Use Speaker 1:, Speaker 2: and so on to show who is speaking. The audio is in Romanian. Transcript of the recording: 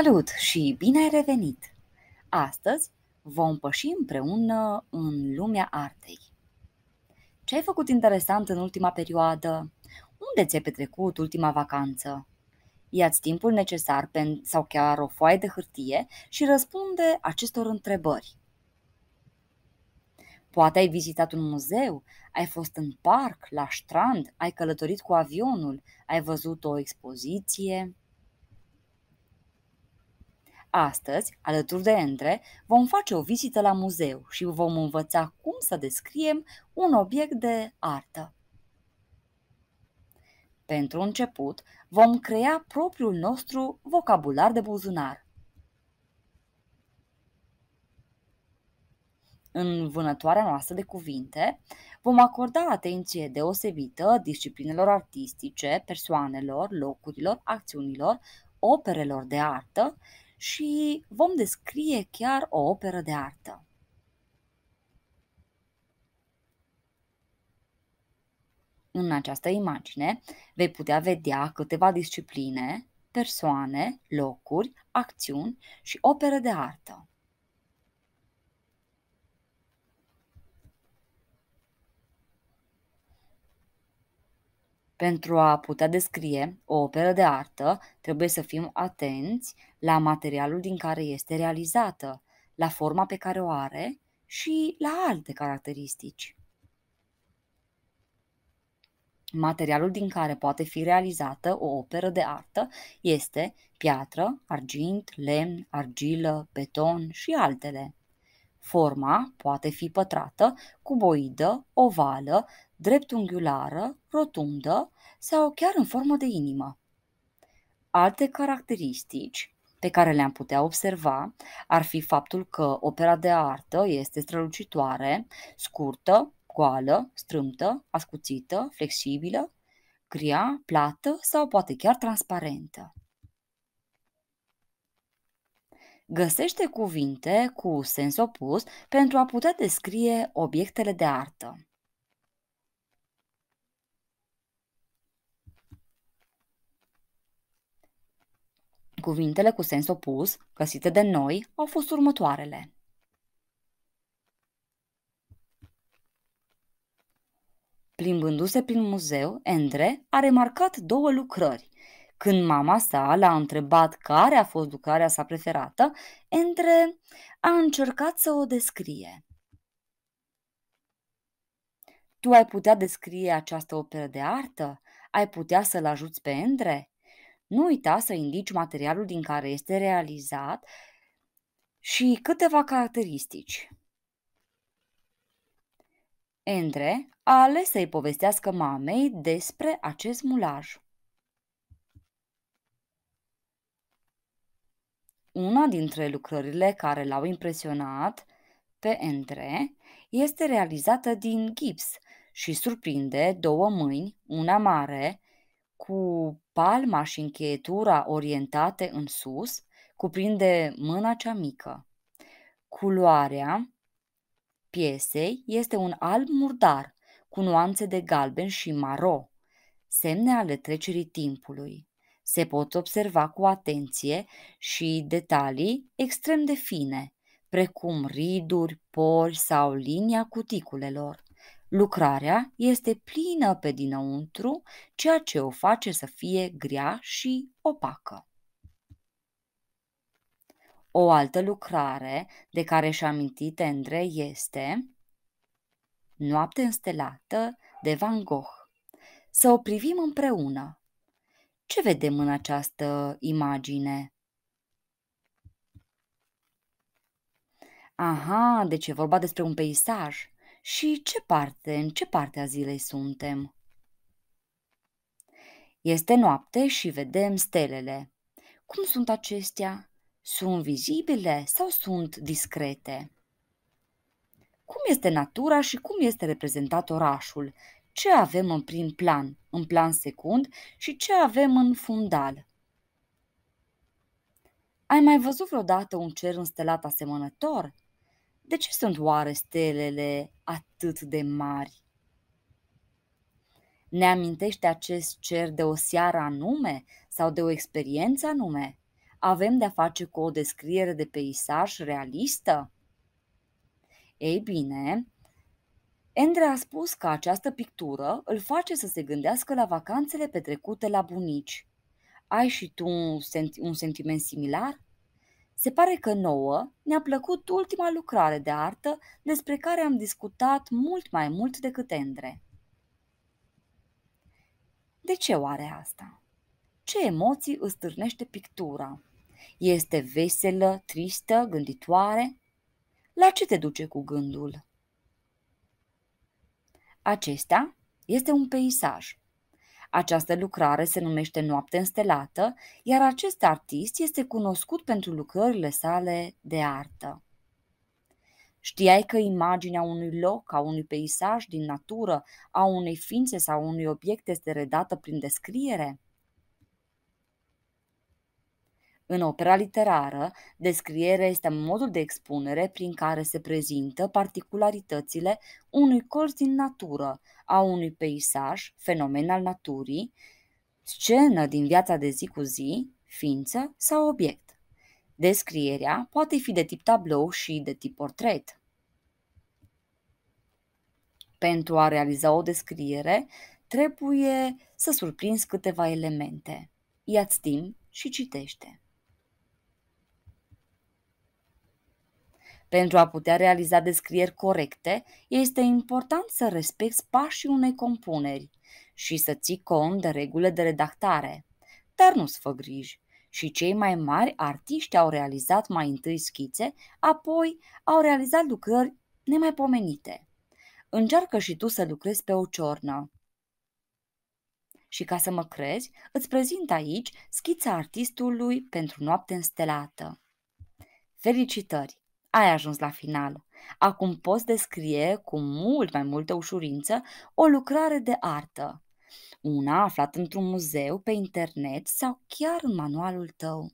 Speaker 1: Salut și bine ai revenit! Astăzi vom păși împreună în lumea artei. Ce ai făcut interesant în ultima perioadă? Unde ți-ai petrecut ultima vacanță? Iați timpul necesar pen sau chiar o foaie de hârtie și răspunde acestor întrebări. Poate ai vizitat un muzeu, ai fost în parc, la strand, ai călătorit cu avionul, ai văzut o expoziție, Astăzi, alături de Endre, vom face o vizită la muzeu și vom învăța cum să descriem un obiect de artă. Pentru început, vom crea propriul nostru vocabular de buzunar. În vânătoarea noastră de cuvinte, vom acorda atenție deosebită disciplinelor artistice, persoanelor, locurilor, acțiunilor, operelor de artă și vom descrie chiar o operă de artă. În această imagine vei putea vedea câteva discipline, persoane, locuri, acțiuni și operă de artă. Pentru a putea descrie o operă de artă, trebuie să fim atenți la materialul din care este realizată, la forma pe care o are și la alte caracteristici. Materialul din care poate fi realizată o operă de artă este piatră, argint, lemn, argilă, beton și altele. Forma poate fi pătrată, cuboidă, ovală dreptunghiulară, rotundă sau chiar în formă de inimă. Alte caracteristici pe care le-am putea observa ar fi faptul că opera de artă este strălucitoare, scurtă, goală, strâmtă, ascuțită, flexibilă, grea, plată sau poate chiar transparentă. Găsește cuvinte cu sens opus pentru a putea descrie obiectele de artă. Cuvintele cu sens opus, găsite de noi, au fost următoarele. Plimbându-se prin muzeu, Endre a remarcat două lucrări. Când mama sa l-a întrebat care a fost lucrarea sa preferată, Endre a încercat să o descrie. Tu ai putea descrie această operă de artă? Ai putea să-l ajuți pe Endre? Nu uita să indici materialul din care este realizat și câteva caracteristici. Andre a ales să-i povestească mamei despre acest mulaj. Una dintre lucrările care l-au impresionat pe Andre este realizată din gips și surprinde două mâini, una mare cu palma și încheietura orientate în sus, cuprinde mâna cea mică. Culoarea piesei este un alb murdar, cu nuanțe de galben și maro, semne ale trecerii timpului. Se pot observa cu atenție și detalii extrem de fine, precum riduri, pori sau linia cuticulelor. Lucrarea este plină pe dinăuntru, ceea ce o face să fie grea și opacă. O altă lucrare de care și-a amintit Endre este Noapte înstelată de Van Gogh. Să o privim împreună. Ce vedem în această imagine? Aha, deci e vorba despre un peisaj și ce parte, în ce parte a zilei suntem. Este noapte și vedem stelele. Cum sunt acestea? Sunt vizibile sau sunt discrete? Cum este natura și cum este reprezentat orașul? Ce avem în prim plan, în plan secund și ce avem în fundal? Ai mai văzut vreodată un cer înstelat asemănător? De ce sunt oare stelele atât de mari? Ne amintește acest cer de o seară anume sau de o experiență anume? Avem de-a face cu o descriere de peisaj realistă? Ei bine, Andre a spus că această pictură îl face să se gândească la vacanțele petrecute la bunici. Ai și tu un, sentiment similar? Se pare că nouă ne-a plăcut ultima lucrare de artă despre care am discutat mult mai mult decât Endre. De ce oare asta? Ce emoții îți târnește pictura? Este veselă, tristă, gânditoare? La ce te duce cu gândul? Acesta este un peisaj, această lucrare se numește Noapte înstelată, iar acest artist este cunoscut pentru lucrările sale de artă. Știai că imaginea unui loc, a unui peisaj din natură, a unei ființe sau unui obiect este redată prin descriere? În opera literară, descrierea este modul de expunere prin care se prezintă particularitățile unui colț din natură, a unui peisaj, fenomen al naturii, scenă din viața de zi cu zi, ființă sau obiect. Descrierea poate fi de tip tablou și de tip portret. Pentru a realiza o descriere, trebuie să surprinzi câteva elemente. Ia-ți timp și citește. Pentru a putea realiza descrieri corecte, este important să respecti pașii unei compuneri și să ții cont de regulile de redactare. Dar nu-ți fă griji. Și cei mai mari artiști au realizat mai întâi schițe, apoi au realizat lucrări nemaipomenite. Încearcă și tu să lucrezi pe o ciornă. Și ca să mă crezi, îți prezint aici schița artistului pentru noapte înstelată. Felicitări! ai ajuns la final. Acum poți descrie cu mult mai multă ușurință o lucrare de artă, una aflată într-un muzeu, pe internet sau chiar în manualul tău.